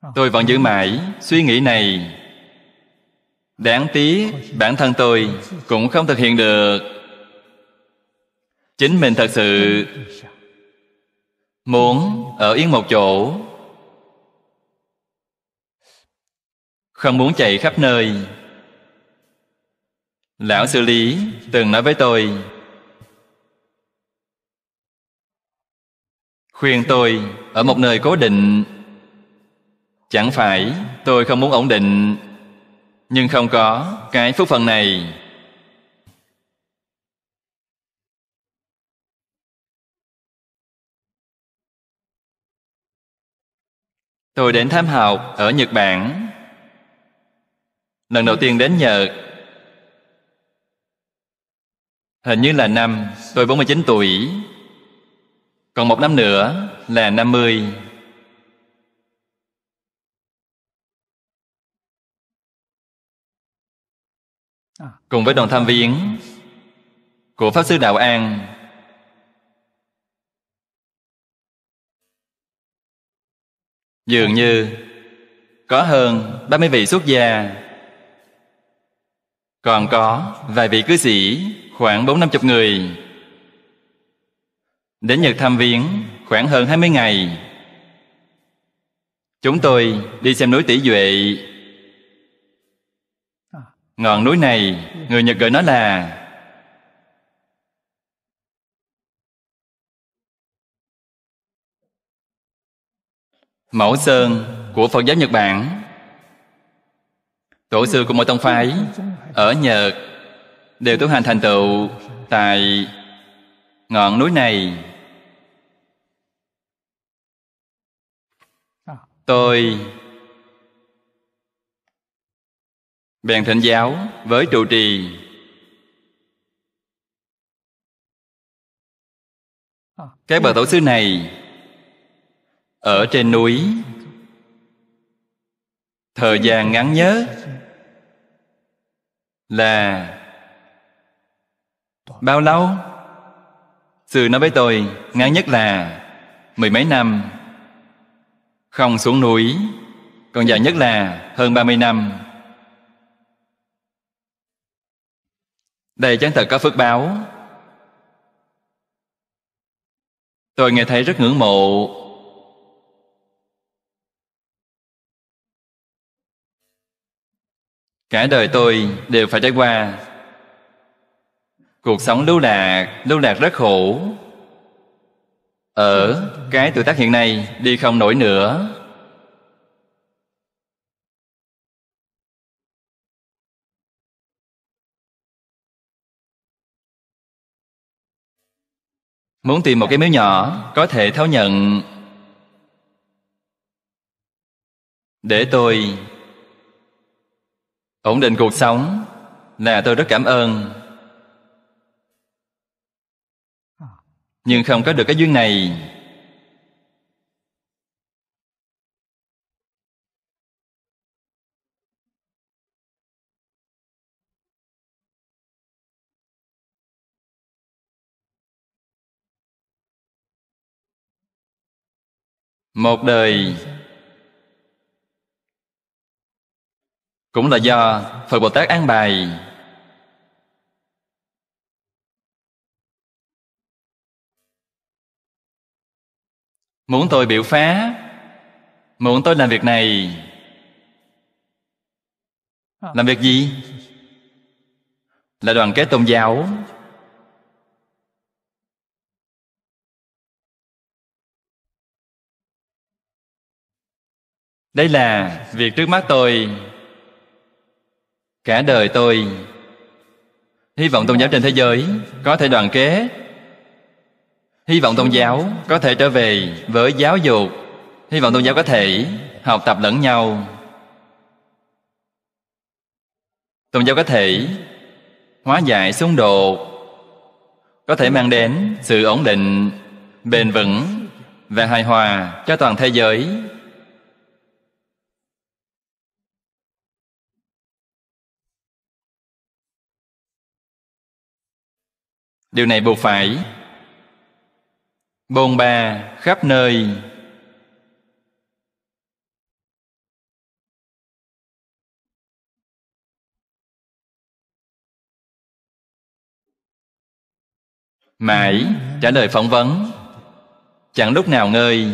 Ờ. tôi vẫn giữ mãi suy nghĩ này đáng tiếc bản thân tôi cũng không thực hiện được chính mình thật sự muốn ở yên một chỗ không muốn chạy khắp nơi lão sư lý từng nói với tôi khuyên tôi ở một nơi cố định chẳng phải tôi không muốn ổn định nhưng không có cái phúc phần này tôi đến tham học ở nhật bản lần đầu tiên đến nhật hình như là năm tôi 49 tuổi còn một năm nữa là 50 cùng với đoàn tham viếng của pháp sư đạo an dường như có hơn 30 vị xuất gia còn có vài vị cư sĩ khoảng bốn năm chục người đến nhật tham viếng khoảng hơn 20 ngày chúng tôi đi xem núi tỷ duệ Ngọn núi này, người Nhật gọi nó là Mẫu Sơn của Phật giáo Nhật Bản Tổ sư của mỗi tông phái Ở Nhật Đều tu hành thành tựu Tại ngọn núi này Tôi bèn thỉnh giáo với trụ trì cái bậc tổ sư này ở trên núi thời gian ngắn nhất là bao lâu sư nói với tôi ngắn nhất là mười mấy năm không xuống núi còn dài nhất là hơn ba mươi năm Đây chẳng thật có phước báo Tôi nghe thấy rất ngưỡng mộ Cả đời tôi đều phải trải qua Cuộc sống lưu lạc, lưu lạc rất khổ Ở cái tuổi tác hiện nay đi không nổi nữa Muốn tìm một cái miếu nhỏ Có thể tháo nhận Để tôi Ổn định cuộc sống Là tôi rất cảm ơn Nhưng không có được cái duyên này một đời cũng là do phật bồ tát an bài muốn tôi biểu phá muốn tôi làm việc này làm việc gì là đoàn kết tôn giáo đây là việc trước mắt tôi cả đời tôi hy vọng tôn giáo trên thế giới có thể đoàn kết hy vọng tôn giáo có thể trở về với giáo dục hy vọng tôn giáo có thể học tập lẫn nhau tôn giáo có thể hóa giải xung đột có thể mang đến sự ổn định bền vững và hài hòa cho toàn thế giới điều này buộc phải bồn ba khắp nơi mãi trả lời phỏng vấn chẳng lúc nào ngơi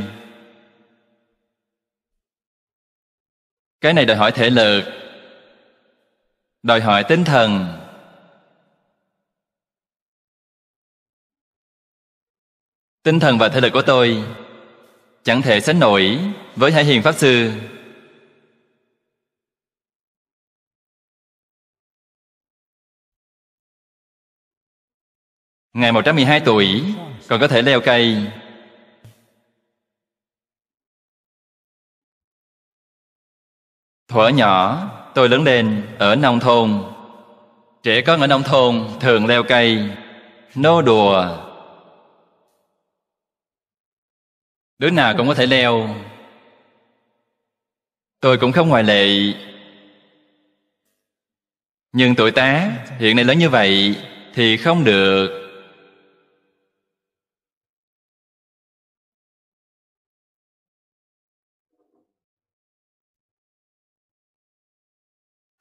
cái này đòi hỏi thể lực đòi hỏi tinh thần Tinh thần và thể lực của tôi chẳng thể sánh nổi với Hải Hiền Pháp Sư. Ngài 112 tuổi còn có thể leo cây. Thuở nhỏ, tôi lớn lên ở nông thôn. Trẻ con ở nông thôn thường leo cây, nô đùa, đứa nào cũng có thể leo tôi cũng không ngoại lệ nhưng tuổi tá hiện nay lớn như vậy thì không được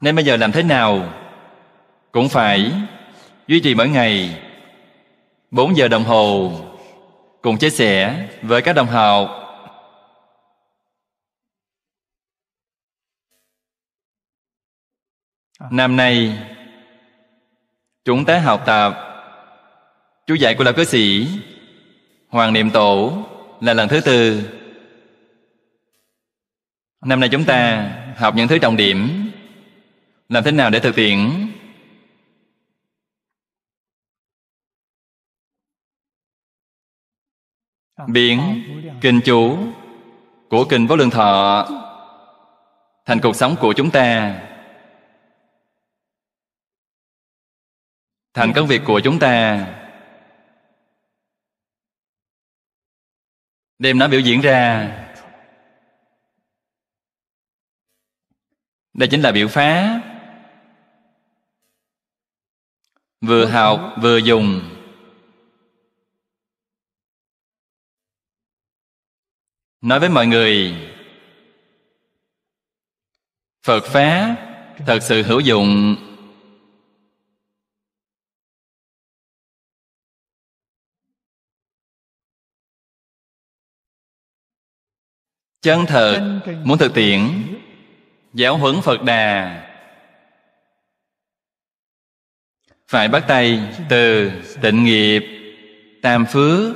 nên bây giờ làm thế nào cũng phải duy trì mỗi ngày bốn giờ đồng hồ cùng chia sẻ với các đồng học năm nay chúng ta học tập chú dạy của lão cư sĩ hoàng niệm tổ là lần thứ tư năm nay chúng ta học những thứ trọng điểm làm thế nào để thực hiện Biển Kinh chú Của Kinh Vô Lượng Thọ Thành cuộc sống của chúng ta Thành công việc của chúng ta Đem nó biểu diễn ra Đây chính là biểu phá Vừa học vừa dùng nói với mọi người phật pháp thật sự hữu dụng chân thật muốn thực tiễn giáo huấn phật đà phải bắt tay từ tịnh nghiệp tam phước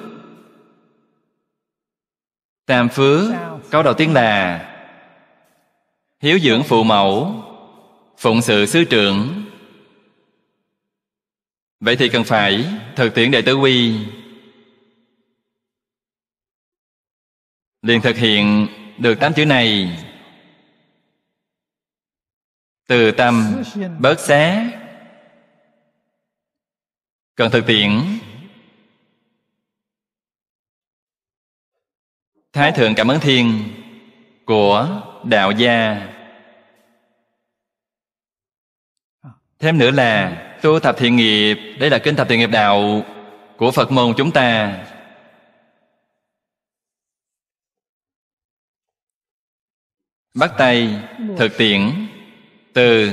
tam phước câu đầu tiên là hiếu dưỡng phụ mẫu phụng sự sư trưởng vậy thì cần phải thực tiễn đệ tử quy liền thực hiện được tám chữ này từ tâm bớt xé cần thực tiễn Thái Thượng Cảm ứng Thiên của Đạo Gia Thêm nữa là tu tập thiện nghiệp Đây là kinh tập thiện nghiệp đạo của Phật môn chúng ta Bắt tay thực tiễn từ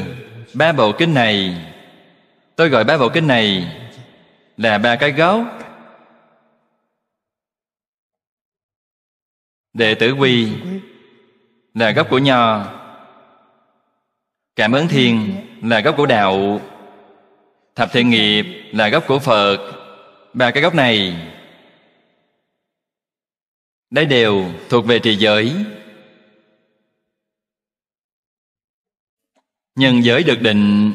ba bộ kinh này Tôi gọi ba bộ kinh này là ba cái gốc đệ tử quy là gốc của nho cảm ơn thiên là gốc của đạo thập thiện nghiệp là gốc của phật ba cái gốc này đây đều thuộc về trì giới nhân giới được định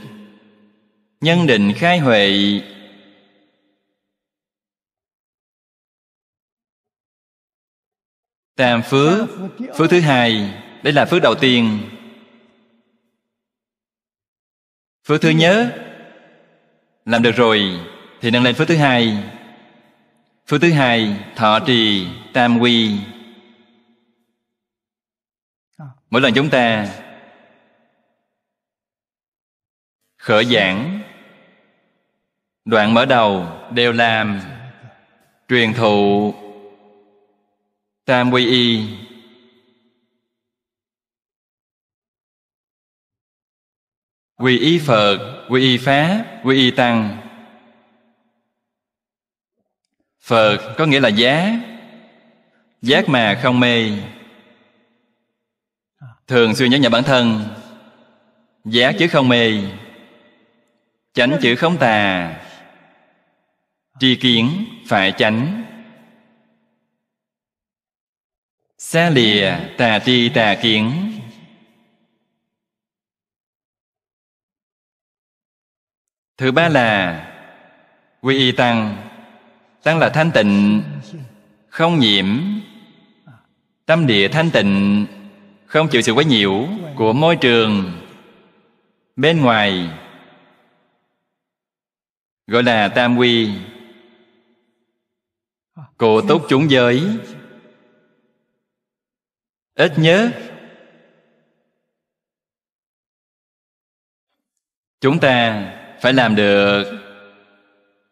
nhân định khai huệ tam phước phước thứ hai đây là phước đầu tiên phước thứ nhất làm được rồi thì nâng lên phước thứ hai phước thứ hai thọ trì tam quy mỗi lần chúng ta khởi giảng đoạn mở đầu đều làm truyền thụ tam e. quy y quy y phật quy y pháp quy y tăng phật có nghĩa là giá giác mà không mê thường xuyên nhớ nhở bản thân giác chứ không mê tránh chữ không tà tri kiến phải tránh Xa lìa tà tri tà kiến Thứ ba là quy y tăng Tăng là thanh tịnh Không nhiễm Tâm địa thanh tịnh Không chịu sự quấy nhiễu Của môi trường Bên ngoài Gọi là tam quy Cổ túc chúng giới ít nhớ chúng ta phải làm được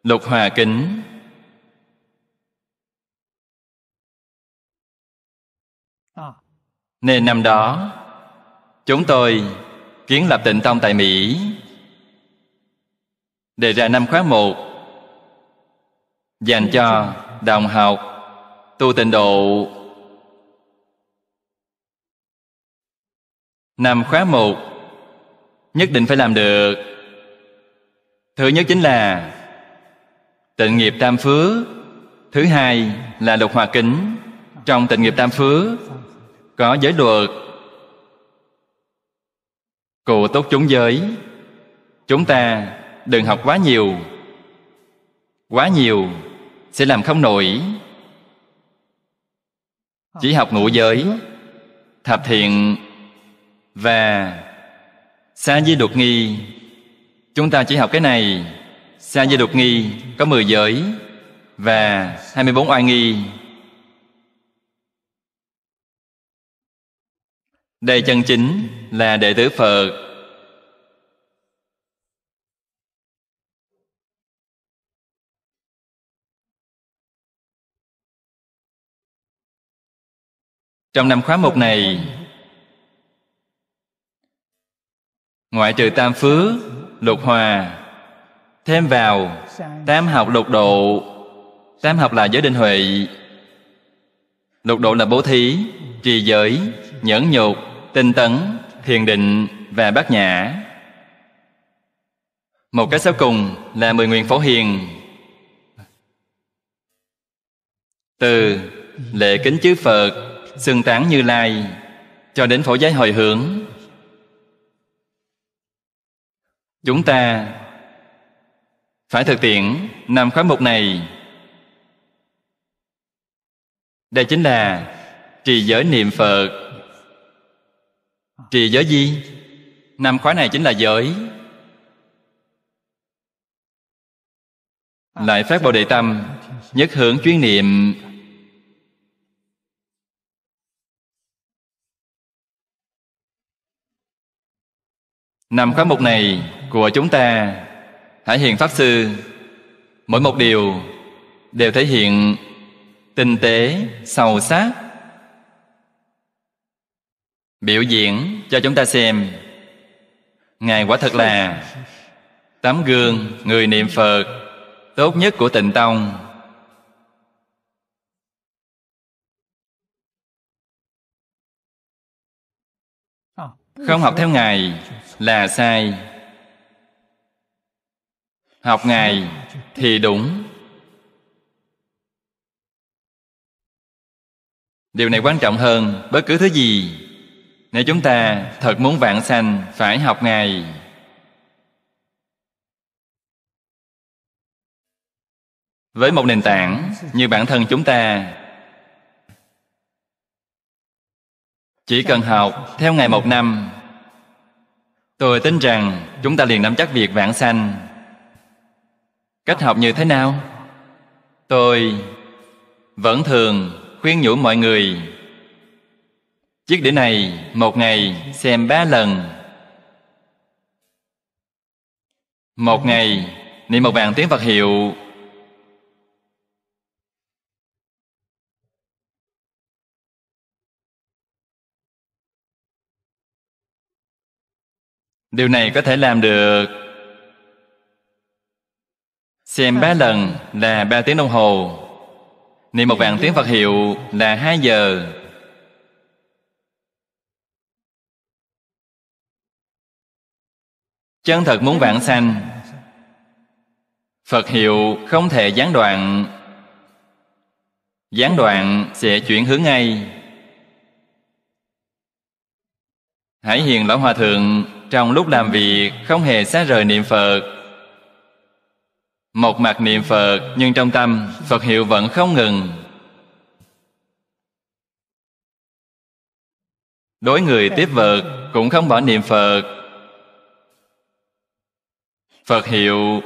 lục hòa kính nên năm đó chúng tôi kiến lập tịnh tông tại mỹ đề ra năm khóa một dành cho đồng học tu tịnh độ Năm khóa 1 Nhất định phải làm được Thứ nhất chính là Tịnh nghiệp tam phước Thứ hai là lục hòa kính Trong tịnh nghiệp tam phước Có giới luật Cụ tốt chúng giới Chúng ta đừng học quá nhiều Quá nhiều sẽ làm không nổi Chỉ học ngũ giới Thập thiện và Sa Di Đột Nghi Chúng ta chỉ học cái này Sa Di Đột Nghi có 10 giới Và 24 oai nghi Đây chân chính là đệ tử Phật Trong năm khóa một này ngoại trừ tam phước lục hòa thêm vào tam học lục độ tam học là giới định huệ lục độ là bố thí trì giới nhẫn nhục tinh tấn thiền định và bát nhã một cái sau cùng là mười nguyện phổ hiền từ lễ kính chư phật xưng tán như lai cho đến phổ giới hồi hướng Chúng ta phải thực tiễn năm khóa mục này. Đây chính là trì giới niệm Phật. Trì giới gì? Năm khóa này chính là giới. Lại phát Bồ Đề Tâm, nhất hưởng chuyên niệm Năm khóa mục này của chúng ta Hải Hiền Pháp Sư Mỗi một điều đều thể hiện tinh tế, sâu sắc Biểu diễn cho chúng ta xem Ngài quả thật là Tấm gương người niệm Phật Tốt nhất của tịnh Tông Không học theo Ngài là sai học ngày thì đúng điều này quan trọng hơn bất cứ thứ gì nếu chúng ta thật muốn vạn sanh phải học ngày, với một nền tảng như bản thân chúng ta chỉ cần học theo ngày một năm Tôi tin rằng chúng ta liền nắm chắc việc vãng sanh. Cách học như thế nào? Tôi vẫn thường khuyên nhủ mọi người Chiếc đĩa này một ngày xem ba lần Một ngày niệm một vàng tiếng Phật hiệu điều này có thể làm được xem ba lần là ba tiếng đồng hồ niệm một vạn tiếng phật hiệu là hai giờ chân thật muốn vạn sanh phật hiệu không thể gián đoạn gián đoạn sẽ chuyển hướng ngay Hãy hiền lão hòa thượng trong lúc làm việc không hề xa rời niệm Phật. Một mặt niệm Phật nhưng trong tâm Phật hiệu vẫn không ngừng. Đối người tiếp vật cũng không bỏ niệm Phật. Phật hiệu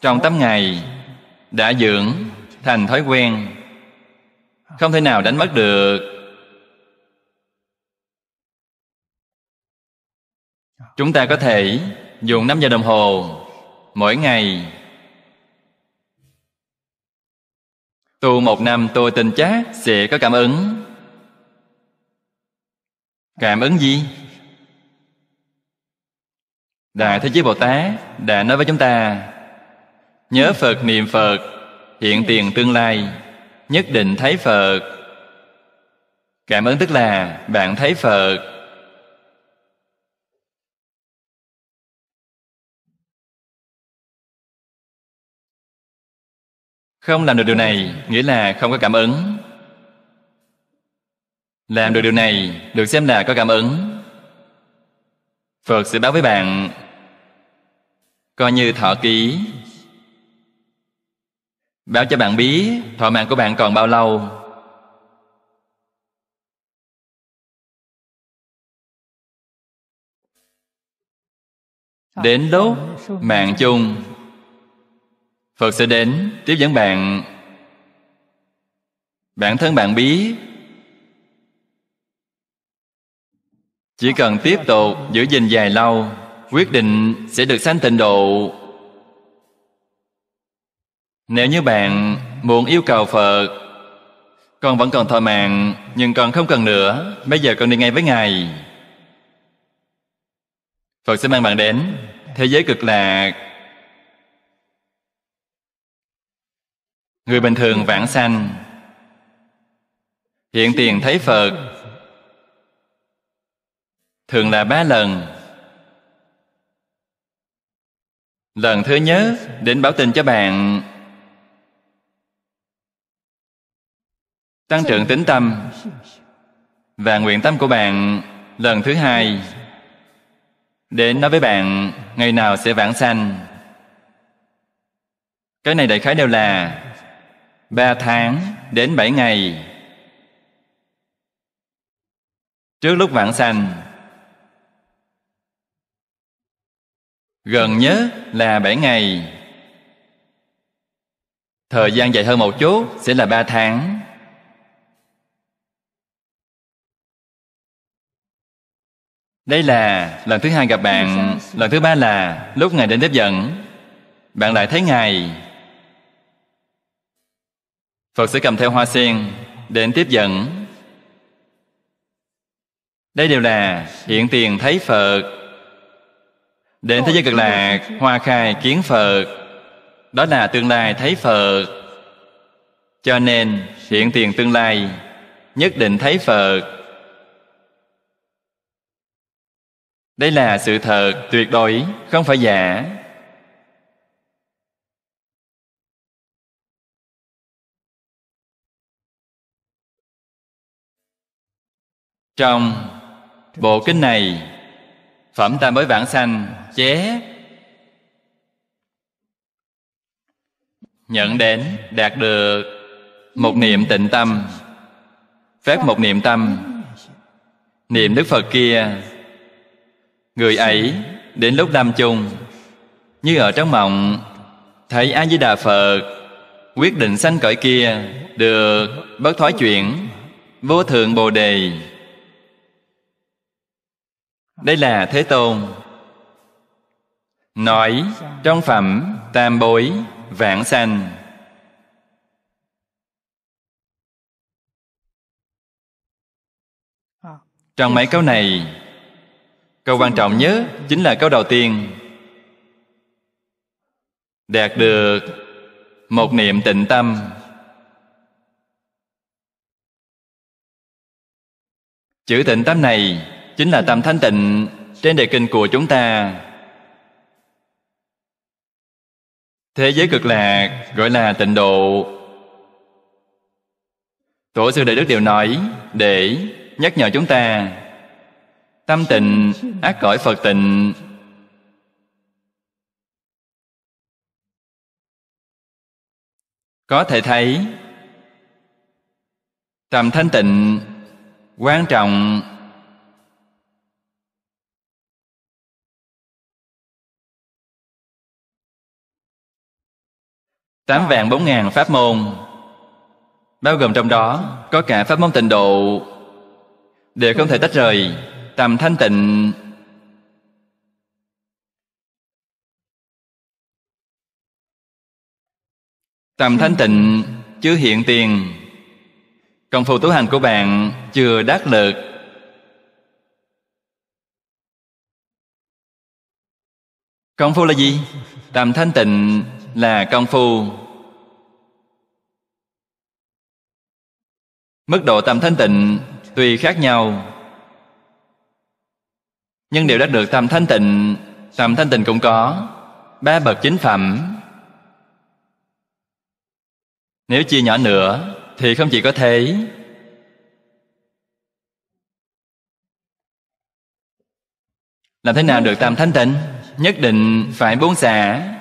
trong tám ngày đã dưỡng thành thói quen không thể nào đánh mất được Chúng ta có thể dùng 5 giờ đồng hồ mỗi ngày Tu một năm tôi tin chắc sẽ có cảm ứng Cảm ứng gì? Đại Thế Chí Bồ Tát đã nói với chúng ta Nhớ Phật niệm Phật Hiện tiền tương lai Nhất định thấy Phật Cảm ứng tức là bạn thấy Phật không làm được điều này nghĩa là không có cảm ứng làm được điều này được xem là có cảm ứng phật sẽ báo với bạn coi như thọ ký báo cho bạn biết thọ mạng của bạn còn bao lâu đến lúc mạng chung Phật sẽ đến tiếp dẫn bạn Bản thân bạn biết Chỉ cần tiếp tục giữ gìn dài lâu Quyết định sẽ được sanh tịnh độ Nếu như bạn muốn yêu cầu Phật Con vẫn còn thọ mạng Nhưng con không cần nữa Bây giờ con đi ngay với Ngài Phật sẽ mang bạn đến Thế giới cực lạc người bình thường vãng sanh hiện tiền thấy phật thường là ba lần lần thứ nhất đến báo tin cho bạn tăng trưởng tính tâm và nguyện tâm của bạn lần thứ hai đến nói với bạn ngày nào sẽ vãng sanh cái này đại khái đều là ba tháng đến bảy ngày trước lúc vạn sanh gần nhớ là bảy ngày thời gian dài hơn một chút sẽ là ba tháng đây là lần thứ hai gặp bạn lần thứ ba là lúc ngài đến tiếp dẫn bạn lại thấy ngài Phật sẽ cầm theo hoa sen đến tiếp dẫn. Đây đều là hiện tiền thấy Phật. Đến thế giới cực lạc, hoa khai kiến Phật. Đó là tương lai thấy Phật. Cho nên hiện tiền tương lai nhất định thấy Phật. Đây là sự thật tuyệt đối, không phải giả. trong bộ kinh này phẩm tam bối vãng sanh chế nhận đến đạt được một niệm tịnh tâm phát một niệm tâm niệm đức phật kia người ấy đến lúc lâm chung như ở trong mộng thấy a di đà phật quyết định sanh cõi kia được bất thoái chuyển vô thượng bồ đề đây là thế tôn nói trong phẩm tam bối vãng sanh trong mấy câu này câu quan trọng nhất chính là câu đầu tiên đạt được một niệm tịnh tâm chữ tịnh tâm này chính là tâm thanh tịnh trên đề kinh của chúng ta thế giới cực lạc gọi là tịnh độ tổ sư đại đức đều nói để nhắc nhở chúng ta tâm tịnh ác cõi phật tịnh có thể thấy tầm thanh tịnh quan trọng tám dạ. vạn bốn ngàn pháp môn bao gồm trong đó có cả pháp môn tịnh độ đều không thể tách rời tầm thanh tịnh tầm thanh tịnh chưa hiện tiền công phu tu hành của bạn chưa đắc lực công phu là gì tầm thanh tịnh là công phu mức độ tâm thanh tịnh tuy khác nhau nhưng đều đã được tâm thanh tịnh tâm thanh tịnh cũng có ba bậc chính phẩm nếu chia nhỏ nữa thì không chỉ có thế làm thế nào được tâm thanh tịnh nhất định phải buông xả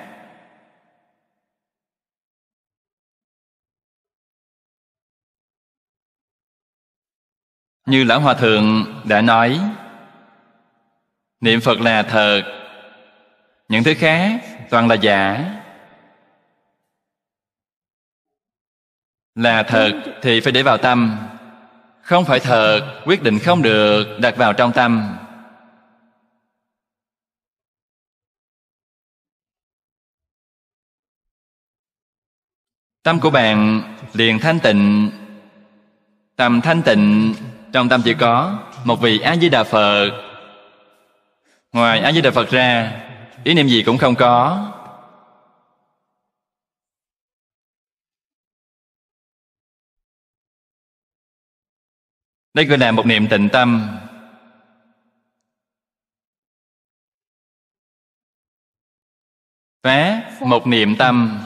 Như Lão Hòa Thượng đã nói Niệm Phật là thật Những thứ khác toàn là giả Là thật thì phải để vào tâm Không phải thật quyết định không được đặt vào trong tâm Tâm của bạn liền thanh tịnh Tâm thanh tịnh trong tâm chỉ có một vị a di đà phật ngoài a di đà phật ra ý niệm gì cũng không có đây gọi là một niệm tịnh tâm phá một niệm tâm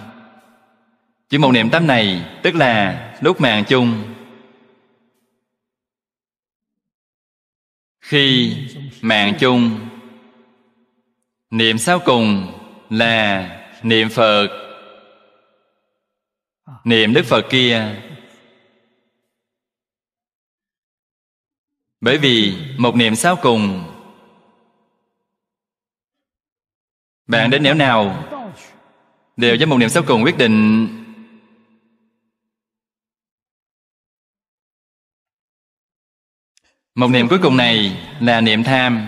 chỉ một niệm tâm này tức là lúc màng chung khi mạng chung niệm sau cùng là niệm phật niệm đức phật kia bởi vì một niệm sau cùng bạn đến nẻo nào đều với một niệm sau cùng quyết định một niệm cuối cùng này là niệm tham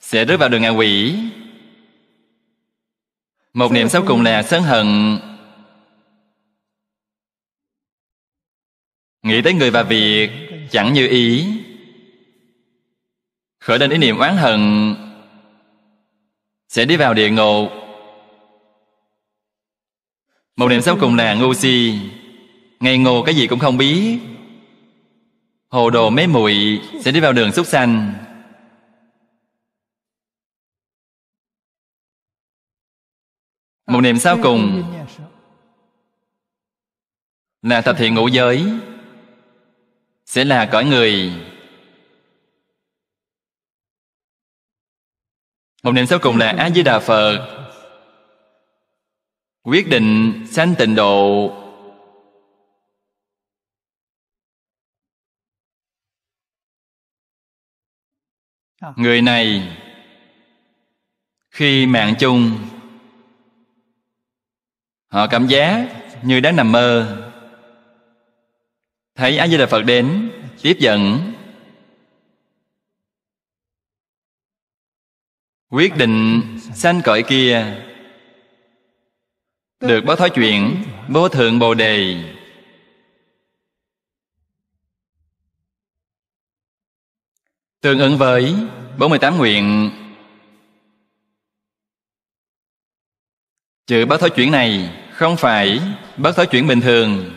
sẽ rơi vào đường ngạ quỷ một niệm sau cùng là sân hận nghĩ tới người và việc chẳng như ý khởi lên ý niệm oán hận sẽ đi vào địa ngục một niệm sau cùng là ngu si ngây ngô cái gì cũng không biết hồ đồ mấy muội sẽ đi vào đường xúc sanh một niệm sau cùng là tập thiện ngũ giới sẽ là cõi người một niệm sau cùng là a di đà phật quyết định sanh tịnh độ À. người này khi mạng chung họ cảm giác như đang nằm mơ thấy a di đà phật đến tiếp dẫn quyết định sanh cõi kia được báo thói chuyện vô thượng bồ đề Tương ứng với 48 nguyện Chữ bất thối chuyển này không phải bất thối chuyển bình thường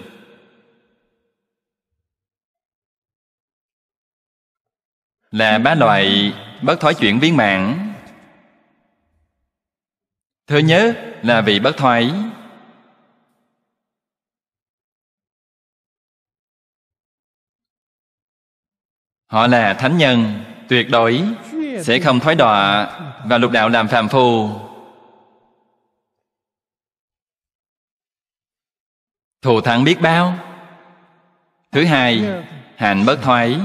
Là ba loại bất thối chuyển viên mãn Thứ nhất là vị bất thoái Họ là thánh nhân Tuyệt đối Sẽ không thoái đọa Và lục đạo làm phàm phu Thù thắng biết bao Thứ hai Hạnh bất thoái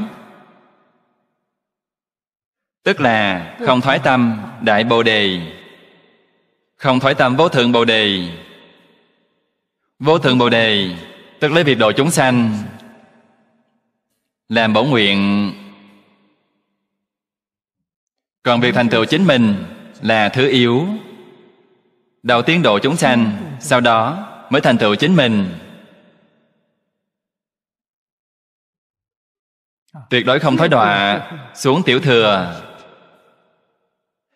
Tức là không thoái tâm Đại Bồ Đề Không thoái tâm vô thượng Bồ Đề Vô thượng Bồ Đề Tức lấy việc độ chúng sanh làm bổ nguyện còn việc thành tựu chính mình là thứ yếu đầu tiên độ chúng sanh sau đó mới thành tựu chính mình tuyệt đối không thối đọa xuống tiểu thừa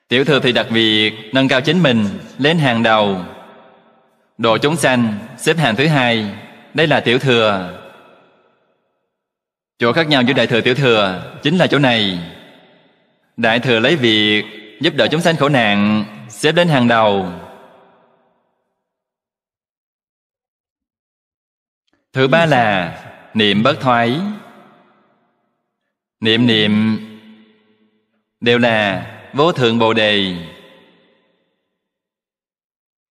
tiểu thừa thì đặc biệt nâng cao chính mình lên hàng đầu độ chúng sanh xếp hàng thứ hai đây là tiểu thừa chỗ khác nhau giữa đại thừa tiểu thừa chính là chỗ này đại thừa lấy việc giúp đỡ chúng sanh khổ nạn xếp đến hàng đầu thứ ba là niệm bất thoái niệm niệm đều là vô thượng bồ đề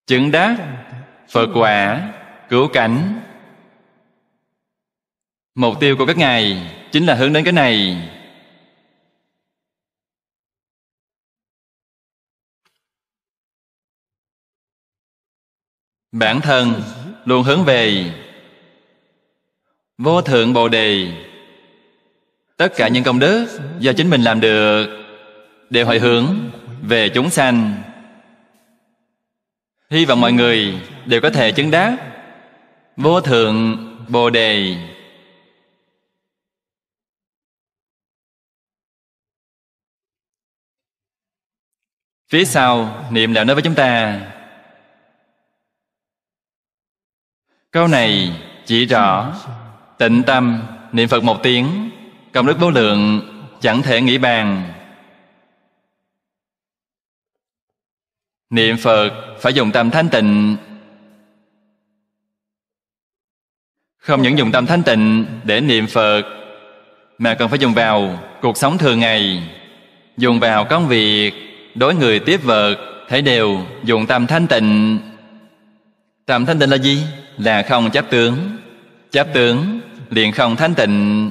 chứng đắc phật quả cứu cảnh Mục tiêu của các ngài chính là hướng đến cái này Bản thân luôn hướng về Vô thượng Bồ Đề Tất cả những công đức do chính mình làm được Đều hồi hướng về chúng sanh Hy vọng mọi người đều có thể chứng đắc Vô thượng Bồ Đề Phía sau niệm đạo nói với chúng ta Câu này chỉ rõ Tịnh tâm niệm Phật một tiếng Công đức vô lượng chẳng thể nghĩ bàn Niệm Phật phải dùng tâm thanh tịnh Không những dùng tâm thanh tịnh để niệm Phật Mà còn phải dùng vào cuộc sống thường ngày Dùng vào công việc đối người tiếp vợ thấy đều dùng tam thanh tịnh tam thanh tịnh là gì là không chấp tướng chấp tướng liền không thanh tịnh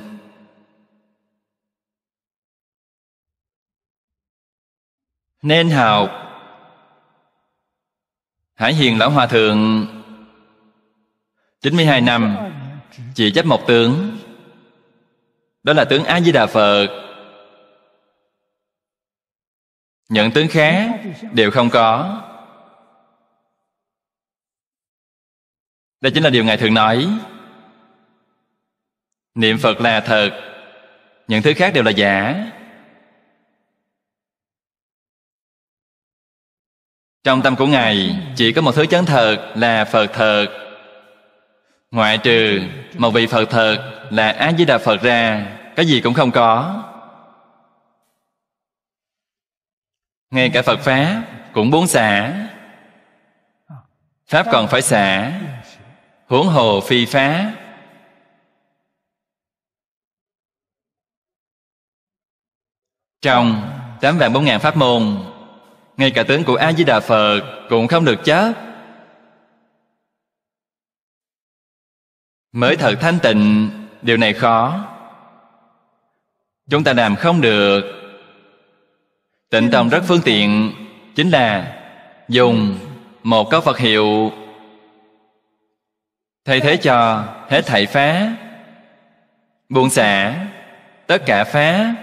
nên học hải hiền lão hòa thượng 92 năm chỉ chấp một tướng đó là tướng a di đà phật những tướng khác đều không có Đây chính là điều Ngài thường nói Niệm Phật là thật Những thứ khác đều là giả Trong tâm của Ngài Chỉ có một thứ chân thật là Phật thật Ngoại trừ Một vị Phật thật là Á Di Đà Phật ra Cái gì cũng không có ngay cả phật pháp cũng muốn xả pháp còn phải xả huống hồ phi phá trong tám vạn bốn ngàn pháp môn ngay cả tướng của a di đà phật cũng không được chết mới thật thanh tịnh điều này khó chúng ta làm không được Tịnh tâm rất phương tiện Chính là dùng một có Phật hiệu Thay thế cho hết thảy phá Buông xả Tất cả phá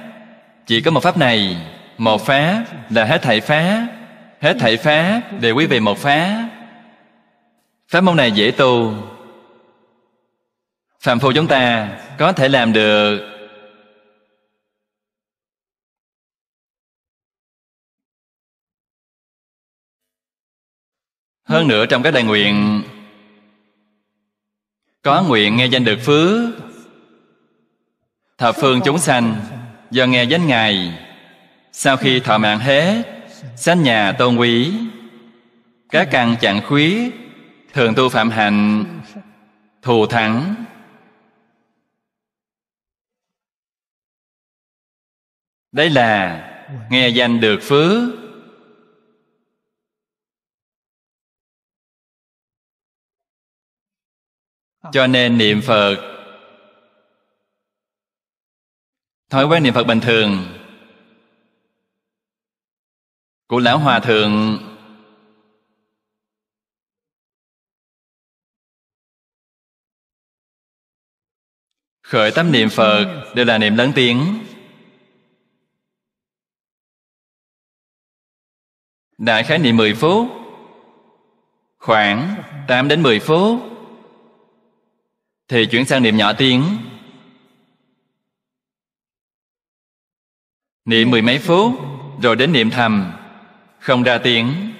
Chỉ có một pháp này Một phá là hết thảy phá Hết thảy phá đều quý về một phá Pháp môn này dễ tu Phạm phu chúng ta có thể làm được Hơn nữa trong các đại nguyện Có nguyện nghe danh được phước Thập phương chúng sanh Do nghe danh Ngài Sau khi thọ mạng hết Sanh nhà tôn quý Các căn chẳng khuyết Thường tu phạm hạnh Thù thắng Đây là nghe danh được phước cho nên niệm phật thói quen niệm phật bình thường của lão hòa thượng khởi tâm niệm phật đều là niệm lớn tiếng đại khái niệm 10 phút khoảng 8 đến 10 phút thì chuyển sang niệm nhỏ tiếng niệm mười mấy phút rồi đến niệm thầm không ra tiếng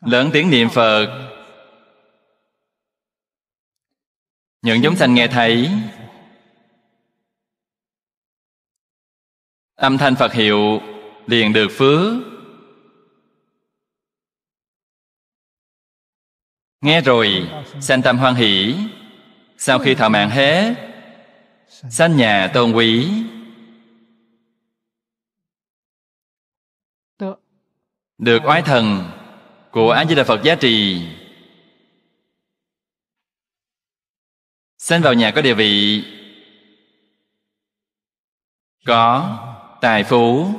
lớn tiếng niệm phật những chúng sanh nghe thấy âm thanh phật hiệu liền được phước nghe rồi sanh tâm hoan hỷ sau khi thọ mạng hết sanh nhà tôn quý được oái thần của a di đà phật giá trì sanh vào nhà có địa vị có tài phú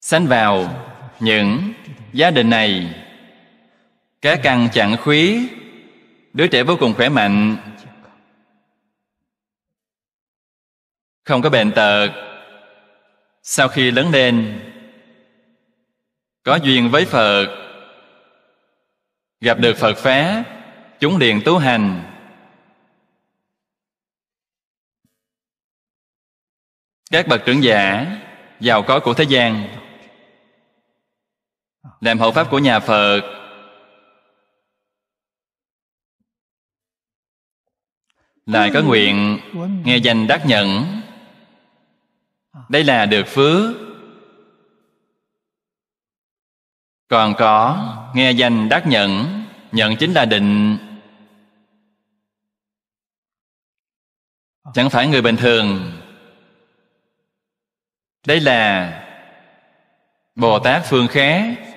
sanh vào những gia đình này Cá căng chẳng khuí Đứa trẻ vô cùng khỏe mạnh Không có bệnh tật Sau khi lớn lên Có duyên với Phật Gặp được Phật Phá Chúng liền tu hành Các bậc trưởng giả Giàu có của thế gian Làm hộ pháp của nhà Phật Lại có nguyện nghe danh đắc nhận Đây là được phước Còn có nghe danh đắc nhận Nhận chính là định Chẳng phải người bình thường Đây là Bồ Tát phương khác